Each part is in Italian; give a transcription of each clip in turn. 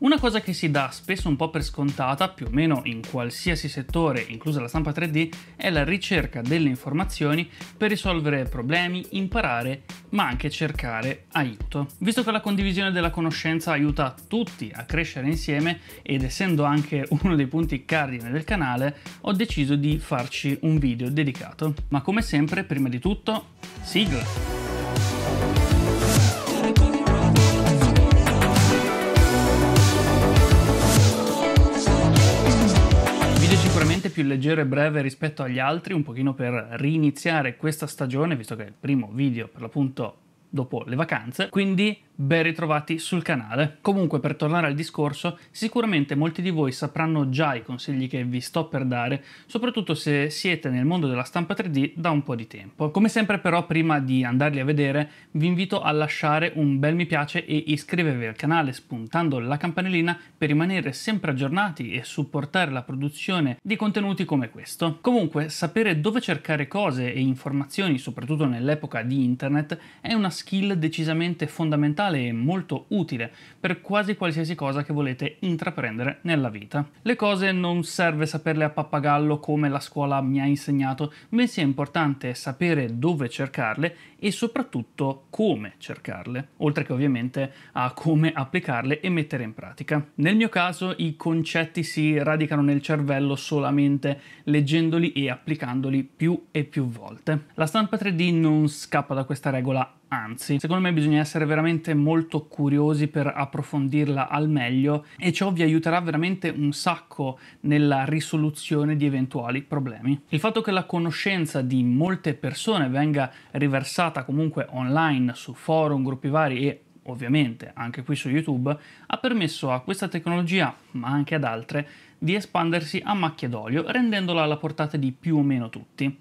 Una cosa che si dà spesso un po' per scontata, più o meno in qualsiasi settore, inclusa la stampa 3D, è la ricerca delle informazioni per risolvere problemi, imparare, ma anche cercare aiuto. Visto che la condivisione della conoscenza aiuta tutti a crescere insieme ed essendo anche uno dei punti cardine del canale, ho deciso di farci un video dedicato. Ma come sempre, prima di tutto, sigla! più leggero e breve rispetto agli altri, un pochino per riniziare questa stagione, visto che è il primo video per l'appunto dopo le vacanze. Quindi Ben ritrovati sul canale. Comunque per tornare al discorso, sicuramente molti di voi sapranno già i consigli che vi sto per dare, soprattutto se siete nel mondo della stampa 3D da un po' di tempo. Come sempre però prima di andarli a vedere vi invito a lasciare un bel mi piace e iscrivervi al canale spuntando la campanellina per rimanere sempre aggiornati e supportare la produzione di contenuti come questo. Comunque sapere dove cercare cose e informazioni soprattutto nell'epoca di internet è una skill decisamente fondamentale funzionale e molto utile per quasi qualsiasi cosa che volete intraprendere nella vita. Le cose non serve saperle a pappagallo come la scuola mi ha insegnato, bensì è importante sapere dove cercarle e soprattutto come cercarle, oltre che ovviamente a come applicarle e mettere in pratica. Nel mio caso i concetti si radicano nel cervello solamente leggendoli e applicandoli più e più volte. La stampa 3D non scappa da questa regola Anzi, secondo me bisogna essere veramente molto curiosi per approfondirla al meglio e ciò vi aiuterà veramente un sacco nella risoluzione di eventuali problemi. Il fatto che la conoscenza di molte persone venga riversata comunque online su forum, gruppi vari e ovviamente anche qui su YouTube, ha permesso a questa tecnologia, ma anche ad altre, di espandersi a macchia d'olio, rendendola alla portata di più o meno tutti.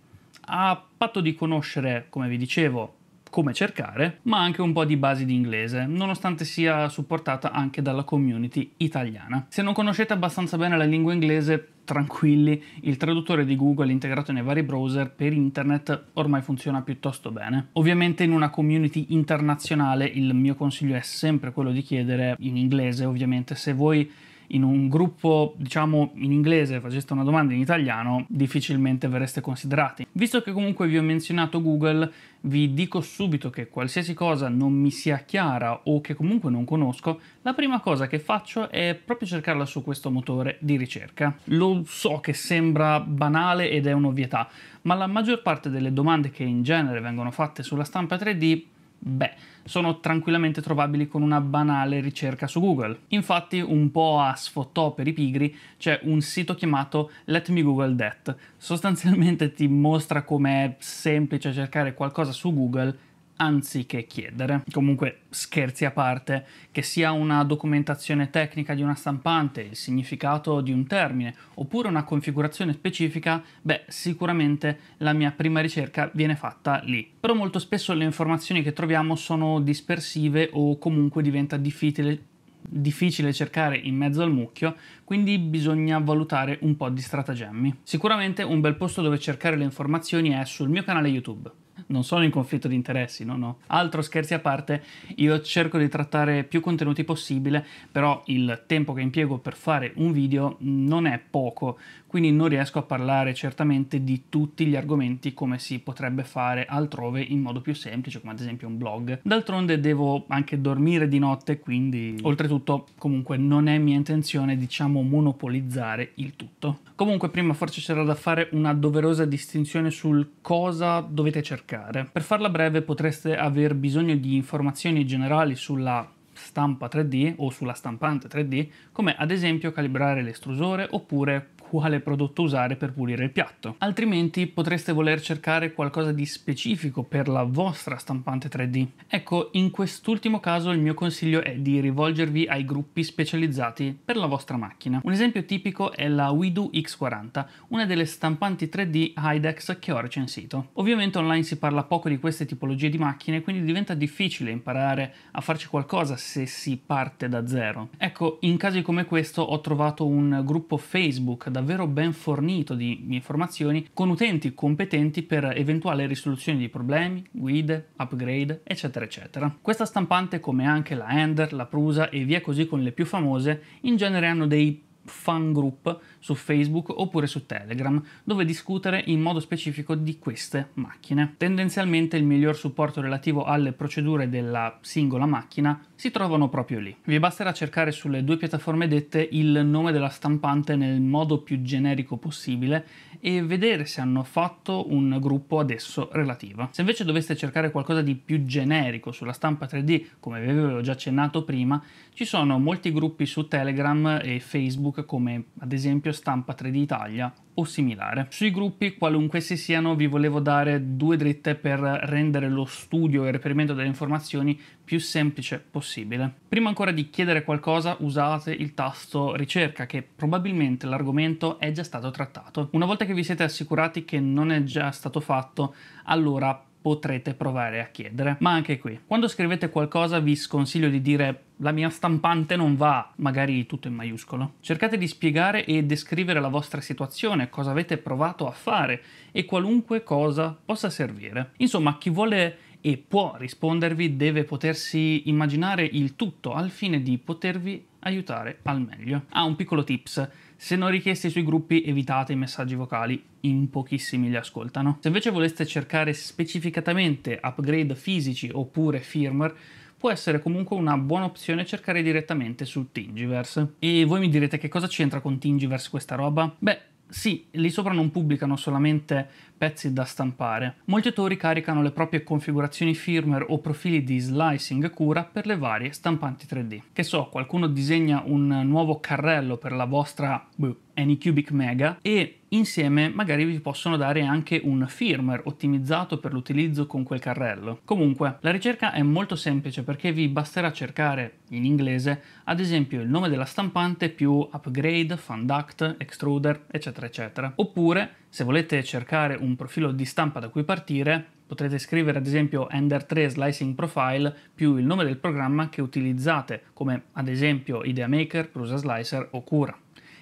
A patto di conoscere, come vi dicevo, come cercare, ma anche un po' di basi di inglese, nonostante sia supportata anche dalla community italiana. Se non conoscete abbastanza bene la lingua inglese, tranquilli, il traduttore di Google integrato nei vari browser per internet ormai funziona piuttosto bene. Ovviamente in una community internazionale il mio consiglio è sempre quello di chiedere in inglese, ovviamente se voi in un gruppo, diciamo in inglese, faceste una domanda in italiano, difficilmente verreste considerati. Visto che comunque vi ho menzionato Google, vi dico subito che qualsiasi cosa non mi sia chiara o che comunque non conosco, la prima cosa che faccio è proprio cercarla su questo motore di ricerca. Lo so che sembra banale ed è un'ovvietà, ma la maggior parte delle domande che in genere vengono fatte sulla stampa 3D Beh, sono tranquillamente trovabili con una banale ricerca su Google. Infatti, un po' a sfottò per i pigri, c'è un sito chiamato Let Me Google That. Sostanzialmente ti mostra com'è semplice cercare qualcosa su Google anziché chiedere. Comunque, scherzi a parte, che sia una documentazione tecnica di una stampante, il significato di un termine, oppure una configurazione specifica, beh, sicuramente la mia prima ricerca viene fatta lì. Però molto spesso le informazioni che troviamo sono dispersive o comunque diventa difficile difficile cercare in mezzo al mucchio, quindi bisogna valutare un po' di stratagemmi. Sicuramente un bel posto dove cercare le informazioni è sul mio canale YouTube non sono in conflitto di interessi, no, no. Altro scherzi a parte, io cerco di trattare più contenuti possibile, però il tempo che impiego per fare un video non è poco, quindi non riesco a parlare certamente di tutti gli argomenti come si potrebbe fare altrove in modo più semplice, come ad esempio un blog. D'altronde devo anche dormire di notte, quindi oltretutto comunque non è mia intenzione, diciamo, monopolizzare il tutto. Comunque prima forse c'era da fare una doverosa distinzione sul cosa dovete cercare applicare. Per farla breve potreste aver bisogno di informazioni generali sulla stampa 3D o sulla stampante 3D, come ad esempio calibrare l'estrusore oppure quale prodotto usare per pulire il piatto. Altrimenti potreste voler cercare qualcosa di specifico per la vostra stampante 3D. Ecco, in quest'ultimo caso il mio consiglio è di rivolgervi ai gruppi specializzati per la vostra macchina. Un esempio tipico è la Widu X40, una delle stampanti 3D Hydex che ho recensito. Ovviamente online si parla poco di queste tipologie di macchine, quindi diventa difficile imparare a farci qualcosa se si parte da zero. Ecco, in casi come questo ho trovato un gruppo Facebook da davvero ben fornito di informazioni con utenti competenti per eventuali risoluzioni di problemi, guide, upgrade, eccetera eccetera. Questa stampante come anche la Ender, la Prusa e via così con le più famose in genere hanno dei fan group su Facebook oppure su Telegram, dove discutere in modo specifico di queste macchine. Tendenzialmente il miglior supporto relativo alle procedure della singola macchina si trovano proprio lì. Vi basterà cercare sulle due piattaforme dette il nome della stampante nel modo più generico possibile e vedere se hanno fatto un gruppo adesso relativo. Se invece doveste cercare qualcosa di più generico sulla stampa 3D, come vi avevo già accennato prima, ci sono molti gruppi su Telegram e Facebook Facebook come ad esempio Stampa 3 d Italia o similare. Sui gruppi, qualunque essi siano, vi volevo dare due dritte per rendere lo studio e il reperimento delle informazioni più semplice possibile. Prima ancora di chiedere qualcosa usate il tasto ricerca che probabilmente l'argomento è già stato trattato. Una volta che vi siete assicurati che non è già stato fatto, allora potrete provare a chiedere. Ma anche qui, quando scrivete qualcosa vi sconsiglio di dire la mia stampante non va, magari tutto in maiuscolo. Cercate di spiegare e descrivere la vostra situazione, cosa avete provato a fare e qualunque cosa possa servire. Insomma, chi vuole e può rispondervi deve potersi immaginare il tutto al fine di potervi aiutare al meglio. Ah, un piccolo tips se non richiesti sui gruppi evitate i messaggi vocali, in pochissimi li ascoltano. Se invece voleste cercare specificatamente upgrade fisici oppure firmware, può essere comunque una buona opzione cercare direttamente su Tingiverse. E voi mi direte che cosa c'entra con Tingiverse questa roba? Beh, sì, lì sopra non pubblicano solamente pezzi da stampare. Molti autori caricano le proprie configurazioni firmware o profili di slicing cura per le varie stampanti 3D. Che so, qualcuno disegna un nuovo carrello per la vostra boh, Anycubic Mega e insieme magari vi possono dare anche un firmware ottimizzato per l'utilizzo con quel carrello. Comunque, la ricerca è molto semplice perché vi basterà cercare in inglese ad esempio il nome della stampante più upgrade, fan duct, extruder, eccetera eccetera. Oppure, se volete cercare un un profilo di stampa da cui partire, potrete scrivere ad esempio Ender 3 Slicing Profile più il nome del programma che utilizzate, come ad esempio IdeaMaker, Prusa Slicer o Cura.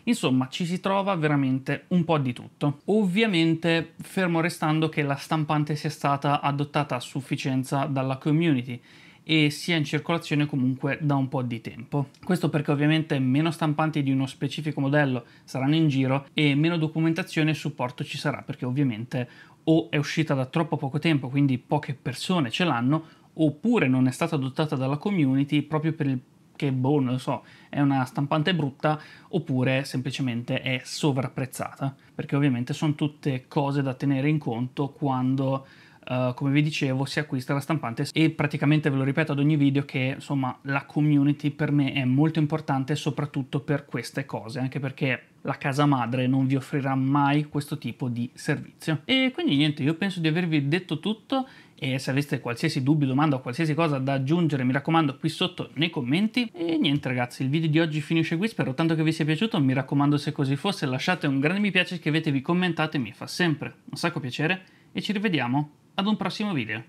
Insomma, ci si trova veramente un po' di tutto. Ovviamente, fermo restando che la stampante sia stata adottata a sufficienza dalla community e sia in circolazione comunque da un po' di tempo. Questo perché ovviamente meno stampanti di uno specifico modello saranno in giro e meno documentazione e supporto ci sarà perché ovviamente o è uscita da troppo poco tempo, quindi poche persone ce l'hanno, oppure non è stata adottata dalla community proprio perché, boh, non lo so, è una stampante brutta, oppure semplicemente è sovrapprezzata, perché ovviamente sono tutte cose da tenere in conto quando Uh, come vi dicevo si acquista la stampante e praticamente ve lo ripeto ad ogni video che insomma la community per me è molto importante soprattutto per queste cose anche perché la casa madre non vi offrirà mai questo tipo di servizio e quindi niente io penso di avervi detto tutto e se aveste qualsiasi dubbio, domanda o qualsiasi cosa da aggiungere mi raccomando qui sotto nei commenti e niente ragazzi il video di oggi finisce qui spero tanto che vi sia piaciuto mi raccomando se così fosse lasciate un grande mi piace iscrivetevi commentate mi fa sempre un sacco piacere e ci rivediamo ad un prossimo video.